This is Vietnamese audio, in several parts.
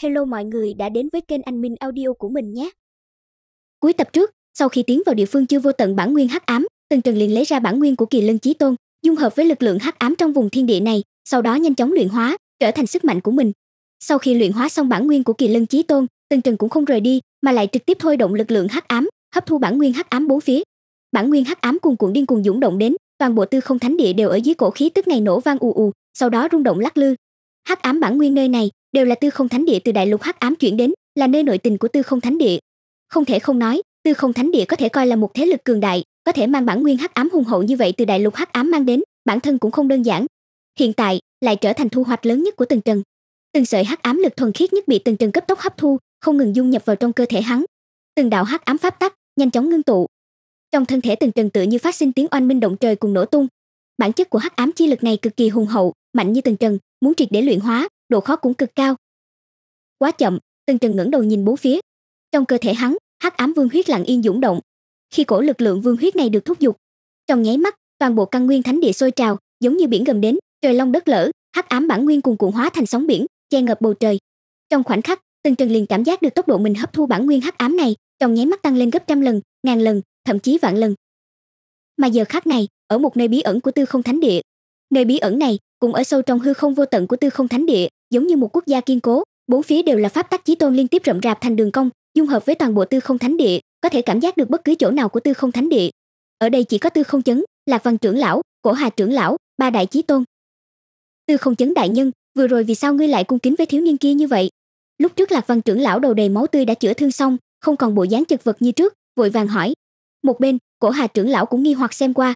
Hello mọi người đã đến với kênh Anh Minh Audio của mình nhé. Cuối tập trước, sau khi tiến vào địa phương chưa vô tận bản nguyên hắc ám, Tần Trần liền lấy ra bản nguyên của Kỳ Lân Chí Tôn, dung hợp với lực lượng hắc ám trong vùng thiên địa này, sau đó nhanh chóng luyện hóa, trở thành sức mạnh của mình. Sau khi luyện hóa xong bản nguyên của Kỳ Lân Chí Tôn, Tần Trần cũng không rời đi, mà lại trực tiếp thôi động lực lượng hắc ám, hấp thu bản nguyên hắc ám bốn phía. Bản nguyên hắc ám cuồng cuộn điên cuồng dũng động đến, toàn bộ tư không thánh địa đều ở dưới cổ khí tức này nổ vang ù ù, sau đó rung động lắc lư. Hắc ám bản nguyên nơi này đều là tư không thánh địa từ đại lục hắc ám chuyển đến là nơi nội tình của tư không thánh địa không thể không nói tư không thánh địa có thể coi là một thế lực cường đại có thể mang bản nguyên hắc ám hùng hậu như vậy từ đại lục hắc ám mang đến bản thân cũng không đơn giản hiện tại lại trở thành thu hoạch lớn nhất của từng trần từng sợi hắc ám lực thuần khiết nhất bị từng trần cấp tốc hấp thu không ngừng dung nhập vào trong cơ thể hắn từng đạo hắc ám pháp tắc nhanh chóng ngưng tụ trong thân thể từng trần tự như phát sinh tiếng oanh minh động trời cùng nổ tung bản chất của hắc ám chi lực này cực kỳ hùng hậu mạnh như từng trần muốn triệt để luyện hóa độ khó cũng cực cao. Quá chậm, Tần Trần ngẩng đầu nhìn bốn phía. Trong cơ thể hắn, hắc ám vương huyết lặng yên dũng động. Khi cổ lực lượng vương huyết này được thúc giục, trong nháy mắt, toàn bộ căn nguyên thánh địa sôi trào, giống như biển gầm đến, trời long đất lở, hắc ám bản nguyên cùng cuộn hóa thành sóng biển, che ngập bầu trời. Trong khoảnh khắc, Tần Trần liền cảm giác được tốc độ mình hấp thu bản nguyên hắc ám này, trong nháy mắt tăng lên gấp trăm lần, ngàn lần, thậm chí vạn lần. Mà giờ khắc này, ở một nơi bí ẩn của Tư Không Thánh Địa, nơi bí ẩn này cũng ở sâu trong hư không vô tận của Tư Không Thánh Địa, giống như một quốc gia kiên cố bốn phía đều là pháp tắc chí tôn liên tiếp rậm rạp thành đường cong dung hợp với toàn bộ tư không thánh địa có thể cảm giác được bất cứ chỗ nào của tư không thánh địa ở đây chỉ có tư không chấn lạc văn trưởng lão cổ hà trưởng lão ba đại chí tôn tư không chấn đại nhân vừa rồi vì sao ngươi lại cung kính với thiếu niên kia như vậy lúc trước lạc văn trưởng lão đầu đầy máu tươi đã chữa thương xong không còn bộ dáng chật vật như trước vội vàng hỏi một bên cổ hà trưởng lão cũng nghi hoặc xem qua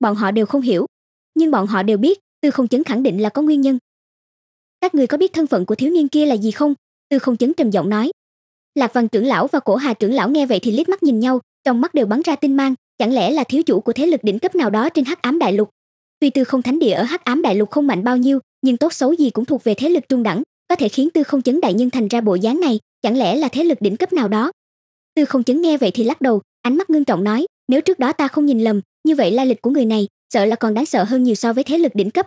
bọn họ đều không hiểu nhưng bọn họ đều biết tư không chấn khẳng định là có nguyên nhân các người có biết thân phận của thiếu niên kia là gì không tư không chấn trầm giọng nói lạc văn trưởng lão và cổ hà trưởng lão nghe vậy thì liếc mắt nhìn nhau trong mắt đều bắn ra tinh mang chẳng lẽ là thiếu chủ của thế lực đỉnh cấp nào đó trên hắc ám đại lục tuy tư không thánh địa ở hắc ám đại lục không mạnh bao nhiêu nhưng tốt xấu gì cũng thuộc về thế lực trung đẳng có thể khiến tư không chấn đại nhân thành ra bộ dáng này chẳng lẽ là thế lực đỉnh cấp nào đó tư không chấn nghe vậy thì lắc đầu ánh mắt ngưng trọng nói nếu trước đó ta không nhìn lầm như vậy lai lịch của người này sợ là còn đáng sợ hơn nhiều so với thế lực đỉnh cấp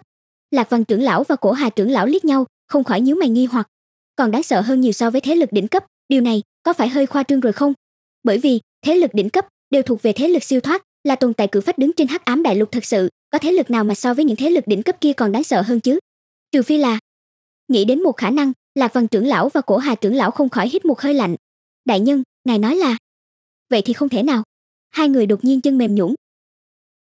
lạc văn trưởng lão và cổ hà trưởng lão liếc nhau không khỏi nhíu mày nghi hoặc còn đáng sợ hơn nhiều so với thế lực đỉnh cấp điều này có phải hơi khoa trương rồi không bởi vì thế lực đỉnh cấp đều thuộc về thế lực siêu thoát là tồn tại cử phách đứng trên hắc ám đại lục thật sự có thế lực nào mà so với những thế lực đỉnh cấp kia còn đáng sợ hơn chứ trừ phi là nghĩ đến một khả năng lạc văn trưởng lão và cổ hà trưởng lão không khỏi hít một hơi lạnh đại nhân ngài nói là vậy thì không thể nào hai người đột nhiên chân mềm nhũn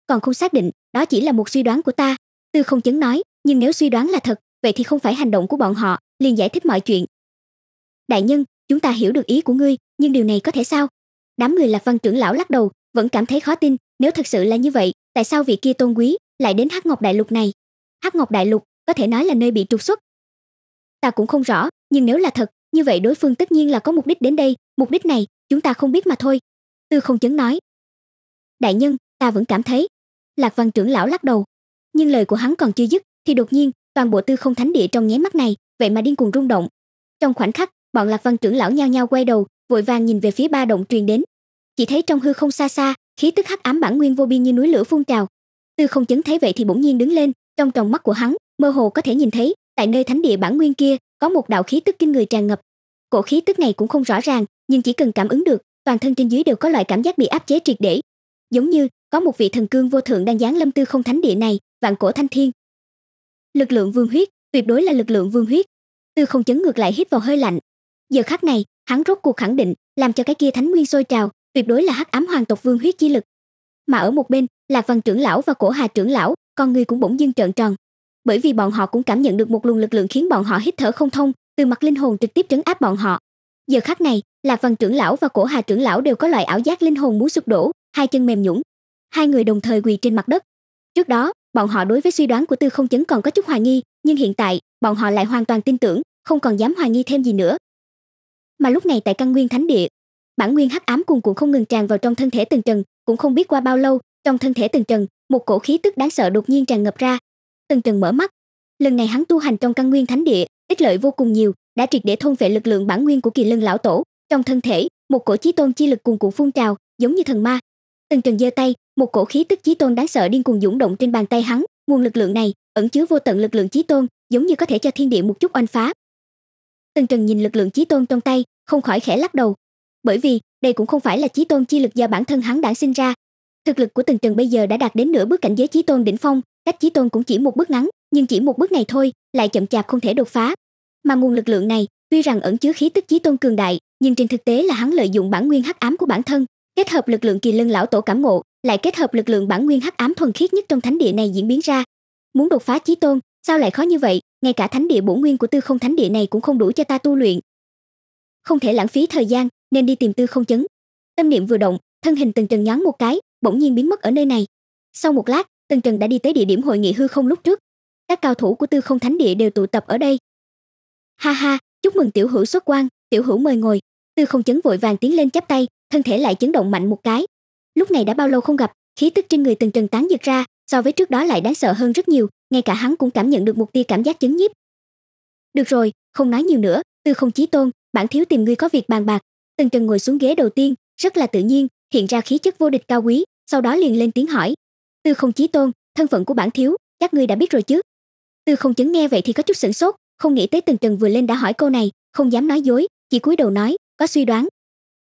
còn không xác định đó chỉ là một suy đoán của ta tư không chấn nói nhưng nếu suy đoán là thật vậy thì không phải hành động của bọn họ liền giải thích mọi chuyện đại nhân chúng ta hiểu được ý của ngươi nhưng điều này có thể sao đám người lạc văn trưởng lão lắc đầu vẫn cảm thấy khó tin nếu thật sự là như vậy tại sao vị kia tôn quý lại đến hắc ngọc đại lục này hắc ngọc đại lục có thể nói là nơi bị trục xuất ta cũng không rõ nhưng nếu là thật như vậy đối phương tất nhiên là có mục đích đến đây mục đích này chúng ta không biết mà thôi tư không chấn nói đại nhân ta vẫn cảm thấy lạc văn trưởng lão lắc đầu nhưng lời của hắn còn chưa dứt thì đột nhiên toàn bộ tư không thánh địa trong nháy mắt này vậy mà điên cuồng rung động trong khoảnh khắc bọn lạc văn trưởng lão nhao nhao quay đầu vội vàng nhìn về phía ba động truyền đến chỉ thấy trong hư không xa xa khí tức hắc ám bản nguyên vô biên như núi lửa phun trào tư không chứng thấy vậy thì bỗng nhiên đứng lên trong tròng mắt của hắn mơ hồ có thể nhìn thấy tại nơi thánh địa bản nguyên kia có một đạo khí tức kinh người tràn ngập cổ khí tức này cũng không rõ ràng nhưng chỉ cần cảm ứng được toàn thân trên dưới đều có loại cảm giác bị áp chế triệt để giống như có một vị thần cương vô thượng đang giáng lâm tư không thánh địa này vạn cổ thanh thiên lực lượng vương huyết tuyệt đối là lực lượng vương huyết tư không chấn ngược lại hít vào hơi lạnh giờ khắc này hắn rốt cuộc khẳng định làm cho cái kia thánh nguyên sôi trào tuyệt đối là hắc ám hoàng tộc vương huyết chi lực mà ở một bên lạc văn trưởng lão và cổ hà trưởng lão con người cũng bỗng dưng trợn tròn bởi vì bọn họ cũng cảm nhận được một luồng lực lượng khiến bọn họ hít thở không thông từ mặt linh hồn trực tiếp trấn áp bọn họ giờ khắc này lạc văn trưởng lão và cổ hà trưởng lão đều có loại ảo giác linh hồn muốn sụp đổ hai chân mềm nhũn hai người đồng thời quỳ trên mặt đất trước đó bọn họ đối với suy đoán của tư không chấn còn có chút hoài nghi nhưng hiện tại bọn họ lại hoàn toàn tin tưởng không còn dám hoài nghi thêm gì nữa mà lúc này tại căn nguyên thánh địa bản nguyên hắc ám cuồn cuộn không ngừng tràn vào trong thân thể từng trần cũng không biết qua bao lâu trong thân thể từng trần một cổ khí tức đáng sợ đột nhiên tràn ngập ra từng trần mở mắt lần này hắn tu hành trong căn nguyên thánh địa ích lợi vô cùng nhiều đã triệt để thôn vệ lực lượng bản nguyên của kỳ lân lão tổ trong thân thể một cổ chí tôn chi lực cuồn cuộn phun trào giống như thần ma Tần Trần giơ tay, một cổ khí tức chí tôn đáng sợ điên cuồng dũng động trên bàn tay hắn, nguồn lực lượng này ẩn chứa vô tận lực lượng chí tôn, giống như có thể cho thiên địa một chút oanh phá. Tần Trần nhìn lực lượng chí tôn trong tay, không khỏi khẽ lắc đầu, bởi vì đây cũng không phải là chí tôn chi lực do bản thân hắn đã sinh ra. Thực lực của Tần Trần bây giờ đã đạt đến nửa bước cảnh giới chí tôn đỉnh phong, cách chí tôn cũng chỉ một bước ngắn, nhưng chỉ một bước này thôi, lại chậm chạp không thể đột phá. Mà nguồn lực lượng này, tuy rằng ẩn chứa khí tức chí tôn cường đại, nhưng trên thực tế là hắn lợi dụng bản nguyên hắc ám của bản thân, kết hợp lực lượng kỳ lân lão tổ cảm ngộ lại kết hợp lực lượng bản nguyên hắc ám thuần khiết nhất trong thánh địa này diễn biến ra muốn đột phá chí tôn sao lại khó như vậy ngay cả thánh địa bổ nguyên của tư không thánh địa này cũng không đủ cho ta tu luyện không thể lãng phí thời gian nên đi tìm tư không chấn tâm niệm vừa động thân hình từng trần nhón một cái bỗng nhiên biến mất ở nơi này sau một lát từng trần đã đi tới địa điểm hội nghị hư không lúc trước các cao thủ của tư không thánh địa đều tụ tập ở đây ha ha chúc mừng tiểu hữu xuất quan tiểu hữu mời ngồi tư không chấn vội vàng tiến lên chắp tay thân thể lại chấn động mạnh một cái lúc này đã bao lâu không gặp khí tức trên người từng trần tán giật ra so với trước đó lại đáng sợ hơn rất nhiều ngay cả hắn cũng cảm nhận được một tia cảm giác chấn nhiếp được rồi không nói nhiều nữa tư không chí tôn bản thiếu tìm ngươi có việc bàn bạc từng trần ngồi xuống ghế đầu tiên rất là tự nhiên hiện ra khí chất vô địch cao quý sau đó liền lên tiếng hỏi tư không chí tôn thân phận của bản thiếu các ngươi đã biết rồi chứ tư không chấn nghe vậy thì có chút sửng sốt không nghĩ tới từng trần vừa lên đã hỏi câu này không dám nói dối chỉ cúi đầu nói có suy đoán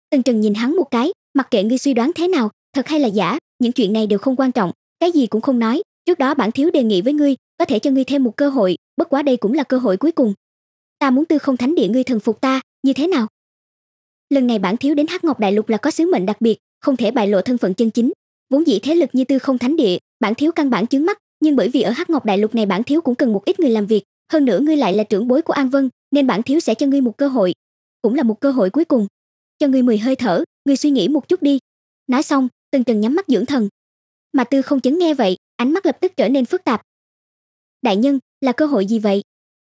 tần trần nhìn hắn một cái mặc kệ ngươi suy đoán thế nào thật hay là giả những chuyện này đều không quan trọng cái gì cũng không nói trước đó bản thiếu đề nghị với ngươi có thể cho ngươi thêm một cơ hội bất quá đây cũng là cơ hội cuối cùng ta muốn tư không thánh địa ngươi thần phục ta như thế nào lần này bản thiếu đến hắc ngọc đại lục là có sứ mệnh đặc biệt không thể bại lộ thân phận chân chính vốn dĩ thế lực như tư không thánh địa bản thiếu căn bản chướng mắt nhưng bởi vì ở hắc ngọc đại lục này bản thiếu cũng cần một ít người làm việc hơn nữa ngươi lại là trưởng bối của an vân nên bản thiếu sẽ cho ngươi một cơ hội cũng là một cơ hội cuối cùng cho người mười hơi thở người suy nghĩ một chút đi nói xong tần trần nhắm mắt dưỡng thần mà tư không chứng nghe vậy ánh mắt lập tức trở nên phức tạp đại nhân là cơ hội gì vậy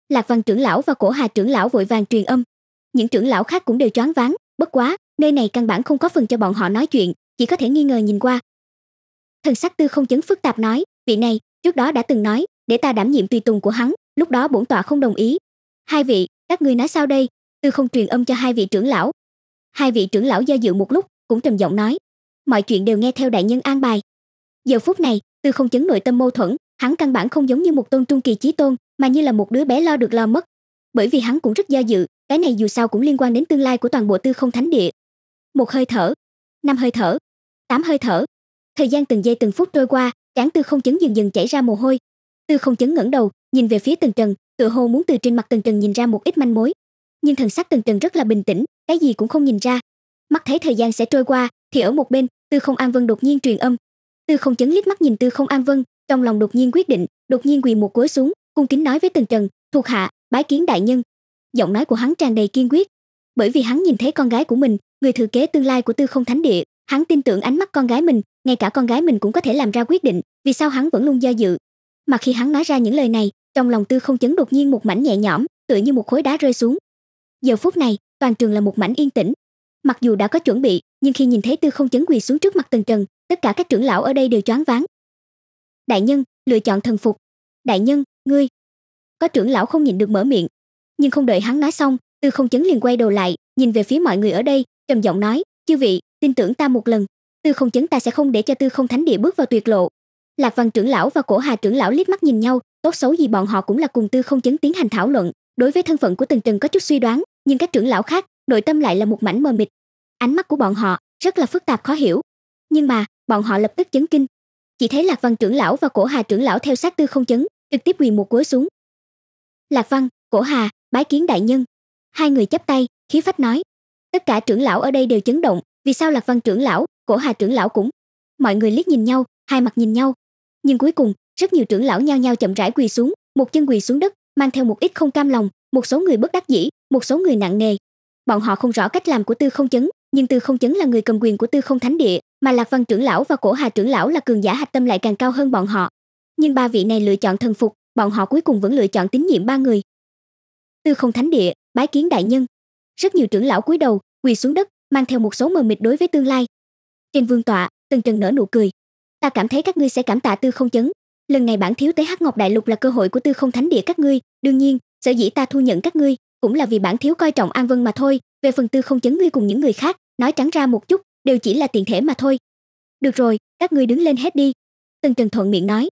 lạc văn trưởng lão và cổ hà trưởng lão vội vàng truyền âm những trưởng lão khác cũng đều choáng váng bất quá nơi này căn bản không có phần cho bọn họ nói chuyện chỉ có thể nghi ngờ nhìn qua thần sắc tư không chứng phức tạp nói vị này trước đó đã từng nói để ta đảm nhiệm tùy tùng của hắn lúc đó bổn tọa không đồng ý hai vị các ngươi nói sao đây tư không truyền âm cho hai vị trưởng lão hai vị trưởng lão do dự một lúc cũng trầm giọng nói mọi chuyện đều nghe theo đại nhân an bài giờ phút này tư không chấn nội tâm mâu thuẫn hắn căn bản không giống như một tôn trung kỳ chí tôn mà như là một đứa bé lo được lo mất bởi vì hắn cũng rất do dự cái này dù sao cũng liên quan đến tương lai của toàn bộ tư không thánh địa một hơi thở năm hơi thở tám hơi thở thời gian từng giây từng phút trôi qua trán tư không chấn dần dần chảy ra mồ hôi tư không chấn ngẩng đầu nhìn về phía tần trần tựa hồ muốn từ trên mặt tần trần nhìn ra một ít manh mối nhưng thần sắc từng từng rất là bình tĩnh cái gì cũng không nhìn ra mắt thấy thời gian sẽ trôi qua thì ở một bên tư không an vân đột nhiên truyền âm tư không chấn liếc mắt nhìn tư không an vân trong lòng đột nhiên quyết định đột nhiên quỳ một gối xuống cung kính nói với tần trần thuộc hạ bái kiến đại nhân giọng nói của hắn tràn đầy kiên quyết bởi vì hắn nhìn thấy con gái của mình người thừa kế tương lai của tư không thánh địa hắn tin tưởng ánh mắt con gái mình ngay cả con gái mình cũng có thể làm ra quyết định vì sao hắn vẫn luôn do dự mà khi hắn nói ra những lời này trong lòng tư không chấn đột nhiên một mảnh nhẹ nhõm tựa như một khối đá rơi xuống Giờ phút này, toàn trường là một mảnh yên tĩnh. Mặc dù đã có chuẩn bị, nhưng khi nhìn thấy Tư Không Chấn quỳ xuống trước mặt Tần Trần, tất cả các trưởng lão ở đây đều choáng váng. Đại nhân, lựa chọn thần phục. Đại nhân, ngươi. Có trưởng lão không nhìn được mở miệng, nhưng không đợi hắn nói xong, Tư Không Chấn liền quay đầu lại, nhìn về phía mọi người ở đây, trầm giọng nói, "Chư vị, tin tưởng ta một lần, Tư Không Chấn ta sẽ không để cho Tư Không Thánh Địa bước vào tuyệt lộ." Lạc Văn trưởng lão và Cổ Hà trưởng lão liếc mắt nhìn nhau, tốt xấu gì bọn họ cũng là cùng Tư Không Chấn tiến hành thảo luận, đối với thân phận của Tần Trần có chút suy đoán, nhưng các trưởng lão khác nội tâm lại là một mảnh mờ mịt ánh mắt của bọn họ rất là phức tạp khó hiểu nhưng mà bọn họ lập tức chấn kinh chỉ thấy lạc văn trưởng lão và cổ hà trưởng lão theo sát tư không chấn trực tiếp quỳ một cúi xuống lạc văn cổ hà bái kiến đại nhân hai người chắp tay khí phách nói tất cả trưởng lão ở đây đều chấn động vì sao lạc văn trưởng lão cổ hà trưởng lão cũng mọi người liếc nhìn nhau hai mặt nhìn nhau nhưng cuối cùng rất nhiều trưởng lão nhao nhao chậm rãi quỳ xuống một chân quỳ xuống đất mang theo một ít không cam lòng một số người bất đắc dĩ một số người nặng nề bọn họ không rõ cách làm của tư không chấn nhưng tư không chấn là người cầm quyền của tư không thánh địa mà lạc văn trưởng lão và cổ hà trưởng lão là cường giả hạch tâm lại càng cao hơn bọn họ nhưng ba vị này lựa chọn thần phục bọn họ cuối cùng vẫn lựa chọn tín nhiệm ba người tư không thánh địa bái kiến đại nhân rất nhiều trưởng lão cúi đầu quỳ xuống đất mang theo một số mờ mịt đối với tương lai trên vương tọa tần trần nở nụ cười ta cảm thấy các ngươi sẽ cảm tạ tư không chấn lần này bản thiếu tế hắc ngọc đại lục là cơ hội của tư không thánh địa các ngươi đương nhiên sở dĩ ta thu nhận các ngươi cũng là vì bản thiếu coi trọng An Vân mà thôi, về phần tư không chấn ngươi cùng những người khác, nói trắng ra một chút, đều chỉ là tiện thể mà thôi. Được rồi, các ngươi đứng lên hết đi." Tần Trần thuận miệng nói.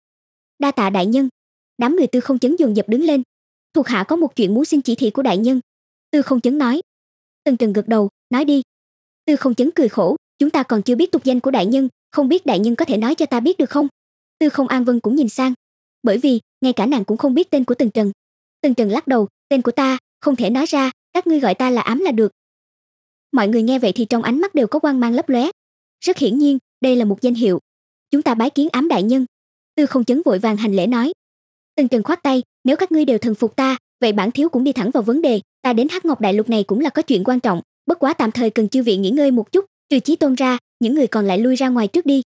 "Đa tạ đại nhân." Đám người tư không chấn dồn dập đứng lên. "Thuộc hạ có một chuyện muốn xin chỉ thị của đại nhân." Tư không chấn nói. Tần Trần gật đầu, nói đi. Tư không chấn cười khổ, chúng ta còn chưa biết tục danh của đại nhân, không biết đại nhân có thể nói cho ta biết được không? Tư không An Vân cũng nhìn sang, bởi vì ngay cả nàng cũng không biết tên của Tần Trần. Tần Trần lắc đầu, tên của ta không thể nói ra các ngươi gọi ta là ám là được mọi người nghe vậy thì trong ánh mắt đều có quan mang lấp lóe rất hiển nhiên đây là một danh hiệu chúng ta bái kiến ám đại nhân tư không chấn vội vàng hành lễ nói tần trần khoát tay nếu các ngươi đều thần phục ta vậy bản thiếu cũng đi thẳng vào vấn đề ta đến hắc ngọc đại lục này cũng là có chuyện quan trọng bất quá tạm thời cần chư vị nghỉ ngơi một chút trừ chí tôn ra những người còn lại lui ra ngoài trước đi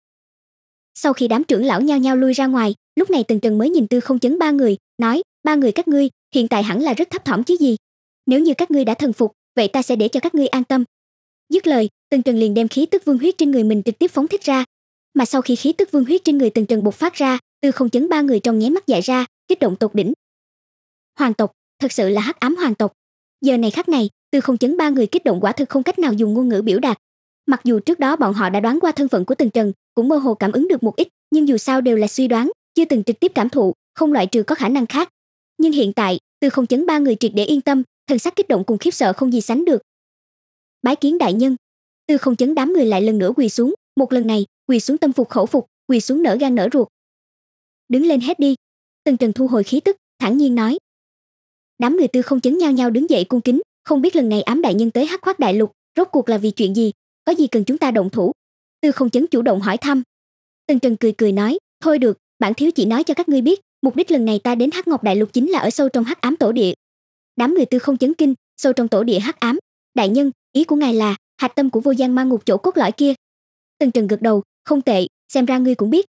sau khi đám trưởng lão nhao nhao lui ra ngoài lúc này tần trần mới nhìn tư không chấn ba người nói ba người các ngươi hiện tại hẳn là rất thấp thỏm chứ gì nếu như các ngươi đã thần phục vậy ta sẽ để cho các ngươi an tâm dứt lời tần trần liền đem khí tức vương huyết trên người mình trực tiếp phóng thích ra mà sau khi khí tức vương huyết trên người tần trần bộc phát ra tư không chấn ba người trong nháy mắt dại ra kích động tột đỉnh hoàng tộc thật sự là hắc ám hoàng tộc giờ này khắc này tư không chấn ba người kích động quả thực không cách nào dùng ngôn ngữ biểu đạt mặc dù trước đó bọn họ đã đoán qua thân phận của tần trần cũng mơ hồ cảm ứng được một ít nhưng dù sao đều là suy đoán chưa từng trực tiếp cảm thụ không loại trừ có khả năng khác nhưng hiện tại từ không chấn ba người triệt để yên tâm thần sắc kích động cùng khiếp sợ không gì sánh được bái kiến đại nhân từ không chấn đám người lại lần nữa quỳ xuống một lần này quỳ xuống tâm phục khẩu phục quỳ xuống nở gan nở ruột đứng lên hết đi tần trần thu hồi khí tức thản nhiên nói đám người tư không chấn nhau nhao đứng dậy cung kính không biết lần này ám đại nhân tới hắc khoác đại lục rốt cuộc là vì chuyện gì có gì cần chúng ta động thủ tư không chấn chủ động hỏi thăm tần trần cười cười nói thôi được bản thiếu chỉ nói cho các ngươi biết mục đích lần này ta đến hắc ngọc đại lục chính là ở sâu trong hắc ám tổ địa đám người tư không chấn kinh sâu trong tổ địa hắc ám đại nhân ý của ngài là hạch tâm của vô gian ma ngục chỗ cốt lõi kia tần trần gật đầu không tệ xem ra ngươi cũng biết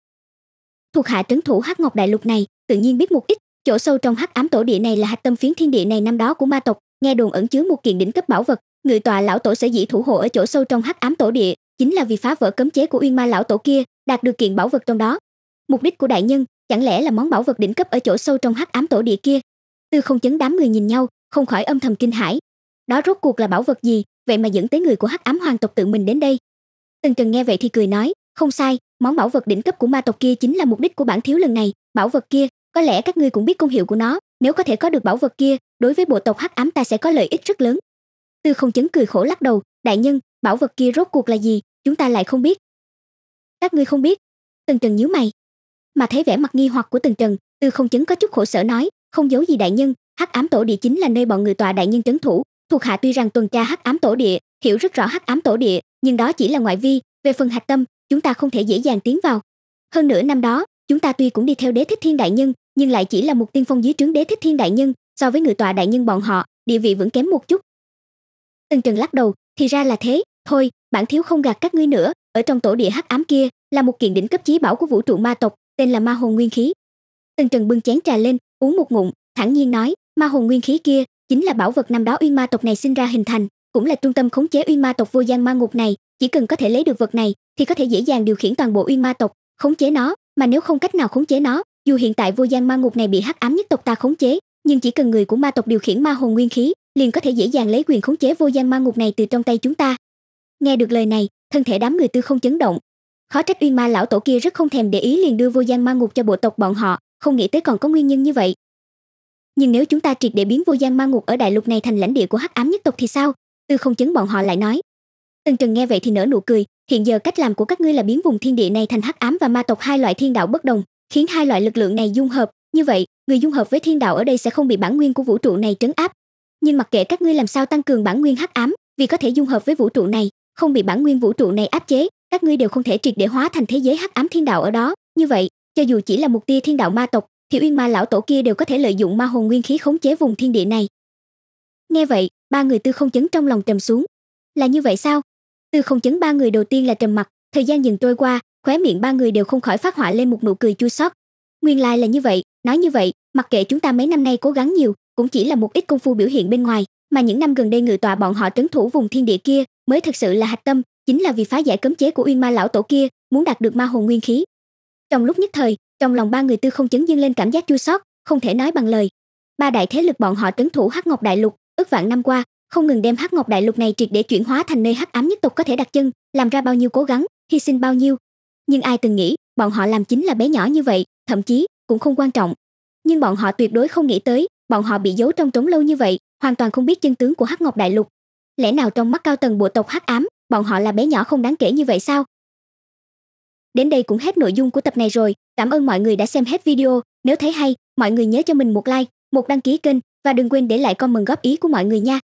thuộc hạ trấn thủ hắc ngọc đại lục này tự nhiên biết một ít chỗ sâu trong hắc ám tổ địa này là hạch tâm phiến thiên địa này năm đó của ma tộc nghe đồn ẩn chứa một kiện đỉnh cấp bảo vật người tòa lão tổ sở dĩ thủ hộ ở chỗ sâu trong hắc ám tổ địa chính là vì phá vỡ cấm chế của uyên ma lão tổ kia đạt được kiện bảo vật trong đó mục đích của đại nhân chẳng lẽ là món bảo vật đỉnh cấp ở chỗ sâu trong hắc ám tổ địa kia tư không chấn đám người nhìn nhau không khỏi âm thầm kinh hãi đó rốt cuộc là bảo vật gì vậy mà dẫn tới người của hắc ám hoàng tộc tự mình đến đây tần trần nghe vậy thì cười nói không sai món bảo vật đỉnh cấp của ma tộc kia chính là mục đích của bản thiếu lần này bảo vật kia có lẽ các ngươi cũng biết công hiệu của nó nếu có thể có được bảo vật kia đối với bộ tộc hắc ám ta sẽ có lợi ích rất lớn tư không chấn cười khổ lắc đầu đại nhân bảo vật kia rốt cuộc là gì chúng ta lại không biết các ngươi không biết tần trần nhíu mày mà thấy vẻ mặt nghi hoặc của từng trần tư không chứng có chút khổ sở nói không giấu gì đại nhân hắc ám tổ địa chính là nơi bọn người tòa đại nhân trấn thủ thuộc hạ tuy rằng tuần tra hắc ám tổ địa hiểu rất rõ hắc ám tổ địa nhưng đó chỉ là ngoại vi về phần hạch tâm chúng ta không thể dễ dàng tiến vào hơn nữa năm đó chúng ta tuy cũng đi theo đế thích thiên đại nhân nhưng lại chỉ là một tiên phong dưới trướng đế thích thiên đại nhân so với người tòa đại nhân bọn họ địa vị vẫn kém một chút từng trần lắc đầu thì ra là thế thôi bản thiếu không gạt các ngươi nữa ở trong tổ địa hắc ám kia là một kiện đỉnh cấp chí bảo của vũ trụ ma tộc tên là ma hồn nguyên khí tần trần bưng chén trà lên uống một ngụm thản nhiên nói ma hồn nguyên khí kia chính là bảo vật năm đó uyên ma tộc này sinh ra hình thành cũng là trung tâm khống chế uyên ma tộc vô gian ma ngục này chỉ cần có thể lấy được vật này thì có thể dễ dàng điều khiển toàn bộ uyên ma tộc khống chế nó mà nếu không cách nào khống chế nó dù hiện tại vô gian ma ngục này bị hắc ám nhất tộc ta khống chế nhưng chỉ cần người của ma tộc điều khiển ma hồn nguyên khí liền có thể dễ dàng lấy quyền khống chế vô gian ma ngục này từ trong tay chúng ta nghe được lời này thân thể đám người tư không chấn động khó trách uyên ma lão tổ kia rất không thèm để ý liền đưa vô gian ma ngục cho bộ tộc bọn họ không nghĩ tới còn có nguyên nhân như vậy nhưng nếu chúng ta triệt để biến vô gian ma ngục ở đại lục này thành lãnh địa của hắc ám nhất tộc thì sao tư không chấn bọn họ lại nói tần trần nghe vậy thì nở nụ cười hiện giờ cách làm của các ngươi là biến vùng thiên địa này thành hắc ám và ma tộc hai loại thiên đạo bất đồng khiến hai loại lực lượng này dung hợp như vậy người dung hợp với thiên đạo ở đây sẽ không bị bản nguyên của vũ trụ này trấn áp nhưng mặc kệ các ngươi làm sao tăng cường bản nguyên hắc ám vì có thể dung hợp với vũ trụ này không bị bản nguyên vũ trụ này áp chế các ngươi đều không thể triệt để hóa thành thế giới hắc ám thiên đạo ở đó như vậy cho dù chỉ là một tia thiên đạo ma tộc thì uyên ma lão tổ kia đều có thể lợi dụng ma hồn nguyên khí khống chế vùng thiên địa này nghe vậy ba người tư không chấn trong lòng trầm xuống là như vậy sao tư không chấn ba người đầu tiên là trầm mặc thời gian dần trôi qua khóe miệng ba người đều không khỏi phát họa lên một nụ cười chua xót nguyên lai là như vậy nói như vậy mặc kệ chúng ta mấy năm nay cố gắng nhiều cũng chỉ là một ít công phu biểu hiện bên ngoài mà những năm gần đây ngự tòa bọn họ trấn thủ vùng thiên địa kia mới thực sự là hạch tâm chính là vì phá giải cấm chế của Uyên Ma lão tổ kia, muốn đạt được ma hồn nguyên khí. Trong lúc nhất thời, trong lòng ba người Tư Không Chấn dâng lên cảm giác chua xót, không thể nói bằng lời. Ba đại thế lực bọn họ trấn thủ Hắc Ngọc Đại Lục, ước vạn năm qua, không ngừng đem Hắc Ngọc Đại Lục này triệt để chuyển hóa thành nơi hắc ám nhất tộc có thể đặt chân, làm ra bao nhiêu cố gắng, hy sinh bao nhiêu. Nhưng ai từng nghĩ, bọn họ làm chính là bé nhỏ như vậy, thậm chí cũng không quan trọng. Nhưng bọn họ tuyệt đối không nghĩ tới, bọn họ bị giấu trong trống lâu như vậy, hoàn toàn không biết chân tướng của Hắc Ngọc Đại Lục. Lẽ nào trong mắt cao tầng bộ tộc Hắc Ám, bọn họ là bé nhỏ không đáng kể như vậy sao đến đây cũng hết nội dung của tập này rồi cảm ơn mọi người đã xem hết video nếu thấy hay mọi người nhớ cho mình một like một đăng ký kênh và đừng quên để lại comment góp ý của mọi người nha